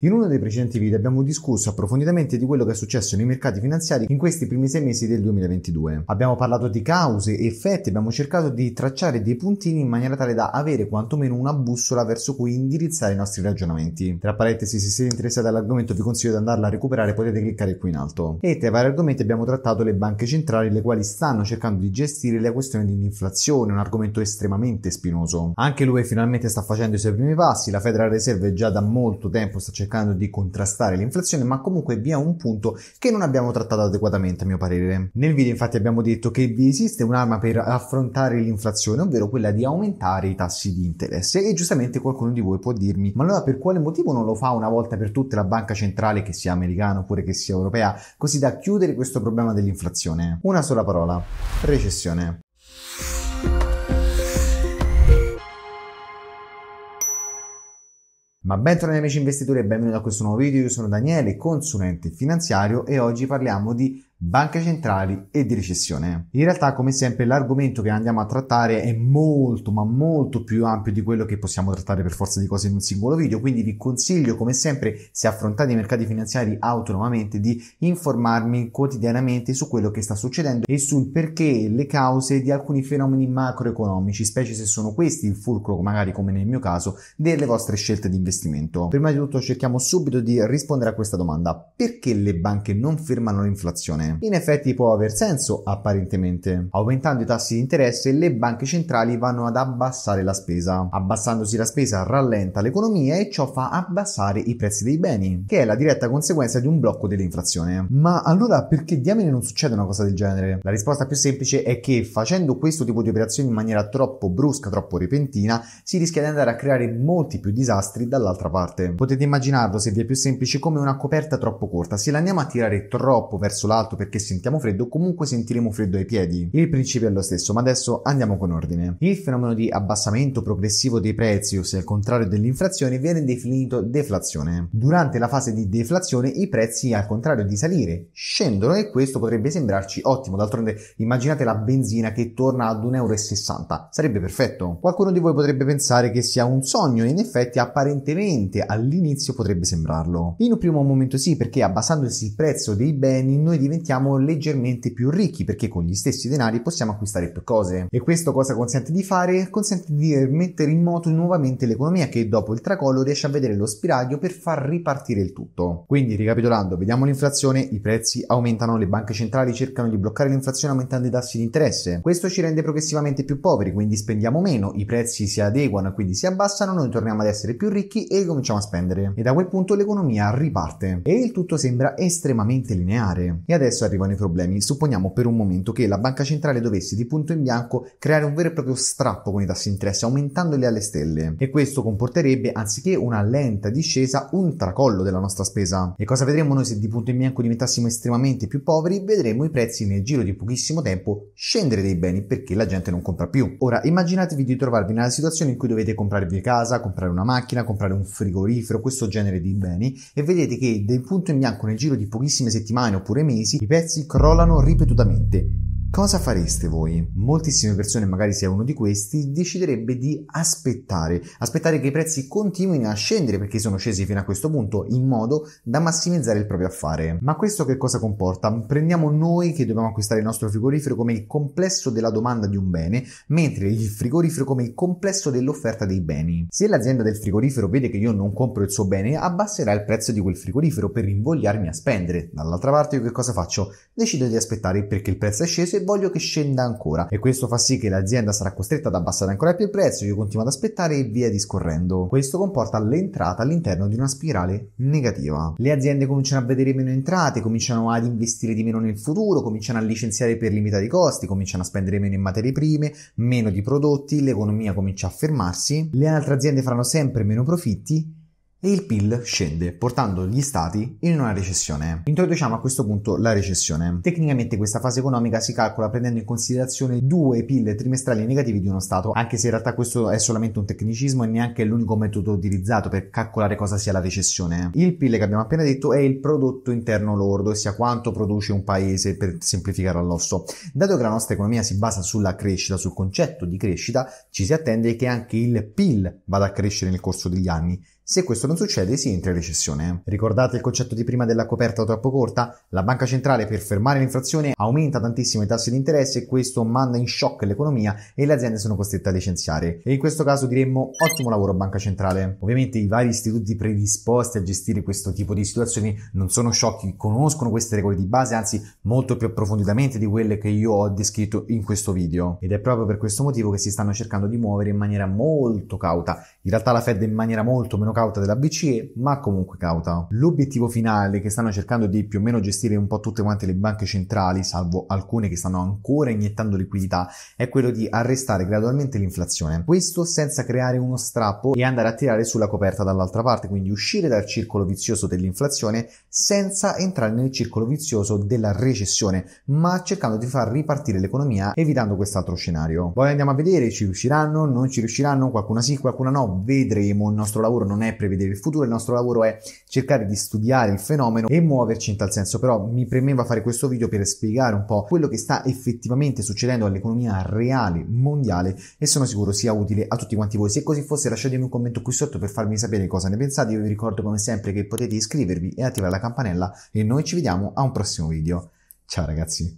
In uno dei precedenti video abbiamo discusso approfonditamente di quello che è successo nei mercati finanziari in questi primi sei mesi del 2022. Abbiamo parlato di cause e effetti, abbiamo cercato di tracciare dei puntini in maniera tale da avere quantomeno una bussola verso cui indirizzare i nostri ragionamenti. Tra parentesi, se siete interessati all'argomento vi consiglio di andarla a recuperare, potete cliccare qui in alto. E tra i vari argomenti abbiamo trattato le banche centrali, le quali stanno cercando di gestire la questione dell'inflazione, un argomento estremamente spinoso. Anche lui finalmente sta facendo i suoi primi passi, la Federal Reserve già da molto tempo sta cercando cercando di contrastare l'inflazione, ma comunque vi è un punto che non abbiamo trattato adeguatamente a mio parere. Nel video infatti abbiamo detto che vi esiste un'arma per affrontare l'inflazione, ovvero quella di aumentare i tassi di interesse e giustamente qualcuno di voi può dirmi ma allora per quale motivo non lo fa una volta per tutte la banca centrale che sia americana oppure che sia europea così da chiudere questo problema dell'inflazione? Una sola parola, recessione. Ma bentornati amici investitori e benvenuti a questo nuovo video, io sono Daniele, consulente finanziario e oggi parliamo di banche centrali e di recessione. In realtà, come sempre, l'argomento che andiamo a trattare è molto, ma molto più ampio di quello che possiamo trattare per forza di cose in un singolo video, quindi vi consiglio, come sempre, se affrontate i mercati finanziari autonomamente, di informarmi quotidianamente su quello che sta succedendo e sul perché e le cause di alcuni fenomeni macroeconomici, specie se sono questi il fulcro, magari come nel mio caso, delle vostre scelte di investimento. Prima di tutto cerchiamo subito di rispondere a questa domanda. Perché le banche non fermano l'inflazione? inflazione. In effetti può aver senso apparentemente. Aumentando i tassi di interesse le banche centrali vanno ad abbassare la spesa. Abbassandosi la spesa rallenta l'economia e ciò fa abbassare i prezzi dei beni, che è la diretta conseguenza di un blocco dell'inflazione. Ma allora perché diamine non succede una cosa del genere? La risposta più semplice è che facendo questo tipo di operazioni in maniera troppo brusca, troppo repentina, si rischia di andare a creare molti più disastri dall'altra parte. Potete immaginarlo se vi è più semplice come una coperta troppo corta, se la andiamo a tirare troppo verso l'alto fatto perché sentiamo freddo, comunque sentiremo freddo ai piedi. Il principio è lo stesso, ma adesso andiamo con ordine. Il fenomeno di abbassamento progressivo dei prezzi, ossia il contrario dell'inflazione, viene definito deflazione. Durante la fase di deflazione i prezzi, al contrario di salire, scendono e questo potrebbe sembrarci ottimo. D'altronde immaginate la benzina che torna ad 1,60 euro. Sarebbe perfetto. Qualcuno di voi potrebbe pensare che sia un sogno e in effetti apparentemente all'inizio potrebbe sembrarlo. In un primo momento sì, perché abbassandosi il prezzo dei beni noi diventiamo diventiamo leggermente più ricchi perché con gli stessi denari possiamo acquistare più cose. E questo cosa consente di fare? Consente di mettere in moto nuovamente l'economia che dopo il tracollo riesce a vedere lo spiraglio per far ripartire il tutto. Quindi ricapitolando, vediamo l'inflazione, i prezzi aumentano, le banche centrali cercano di bloccare l'inflazione aumentando i tassi di interesse. Questo ci rende progressivamente più poveri, quindi spendiamo meno, i prezzi si adeguano e quindi si abbassano, noi torniamo ad essere più ricchi e cominciamo a spendere. E da quel punto l'economia riparte. E il tutto sembra estremamente lineare. E adesso adesso arrivano i problemi. Supponiamo per un momento che la banca centrale dovesse di punto in bianco creare un vero e proprio strappo con i tassi di interesse, aumentandoli alle stelle. E questo comporterebbe, anziché una lenta discesa, un tracollo della nostra spesa. E cosa vedremo noi se di punto in bianco diventassimo estremamente più poveri? Vedremo i prezzi nel giro di pochissimo tempo scendere dei beni perché la gente non compra più. Ora, immaginatevi di trovarvi nella situazione in cui dovete comprarvi casa, comprare una macchina, comprare un frigorifero, questo genere di beni, e vedete che del punto in bianco nel giro di pochissime settimane oppure mesi pezzi crollano ripetutamente Cosa fareste voi? Moltissime persone, magari sia uno di questi, deciderebbe di aspettare, aspettare che i prezzi continuino a scendere perché sono scesi fino a questo punto in modo da massimizzare il proprio affare. Ma questo che cosa comporta? Prendiamo noi che dobbiamo acquistare il nostro frigorifero come il complesso della domanda di un bene, mentre il frigorifero come il complesso dell'offerta dei beni. Se l'azienda del frigorifero vede che io non compro il suo bene, abbasserà il prezzo di quel frigorifero per invogliarmi a spendere. Dall'altra parte io che cosa faccio? Decido di aspettare perché il prezzo è sceso se voglio che scenda ancora e questo fa sì che l'azienda sarà costretta ad abbassare ancora più il prezzo, io continuo ad aspettare e via discorrendo. Questo comporta l'entrata all'interno di una spirale negativa. Le aziende cominciano a vedere meno entrate, cominciano ad investire di meno nel futuro, cominciano a licenziare per limitare i costi, cominciano a spendere meno in materie prime, meno di prodotti, l'economia comincia a fermarsi, le altre aziende faranno sempre meno profitti e il PIL scende, portando gli stati in una recessione. Introduciamo a questo punto la recessione. Tecnicamente questa fase economica si calcola prendendo in considerazione due PIL trimestrali negativi di uno stato, anche se in realtà questo è solamente un tecnicismo e neanche l'unico metodo utilizzato per calcolare cosa sia la recessione. Il PIL che abbiamo appena detto è il prodotto interno lordo, ossia quanto produce un paese per semplificare all'osso. Dato che la nostra economia si basa sulla crescita, sul concetto di crescita, ci si attende che anche il PIL vada a crescere nel corso degli anni se questo non succede si entra in recessione. Ricordate il concetto di prima della coperta troppo corta? La banca centrale per fermare l'inflazione aumenta tantissimo i tassi di interesse e questo manda in shock l'economia e le aziende sono costrette a licenziare. E in questo caso diremmo ottimo lavoro banca centrale. Ovviamente i vari istituti predisposti a gestire questo tipo di situazioni non sono sciocchi, conoscono queste regole di base, anzi molto più approfonditamente di quelle che io ho descritto in questo video. Ed è proprio per questo motivo che si stanno cercando di muovere in maniera molto cauta. In realtà la Fed in maniera molto meno cauta della BCE, ma comunque cauta. L'obiettivo finale che stanno cercando di più o meno gestire un po' tutte quante le banche centrali, salvo alcune che stanno ancora iniettando liquidità, è quello di arrestare gradualmente l'inflazione. Questo senza creare uno strappo e andare a tirare sulla coperta dall'altra parte, quindi uscire dal circolo vizioso dell'inflazione senza entrare nel circolo vizioso della recessione, ma cercando di far ripartire l'economia evitando quest'altro scenario. Poi andiamo a vedere, ci riusciranno, non ci riusciranno, qualcuna sì, qualcuna no, vedremo, il nostro lavoro non è è prevedere il futuro, il nostro lavoro è cercare di studiare il fenomeno e muoverci in tal senso, però mi premeva fare questo video per spiegare un po' quello che sta effettivamente succedendo all'economia reale mondiale e sono sicuro sia utile a tutti quanti voi. Se così fosse lasciatemi un commento qui sotto per farmi sapere cosa ne pensate, io vi ricordo come sempre che potete iscrivervi e attivare la campanella e noi ci vediamo a un prossimo video. Ciao ragazzi!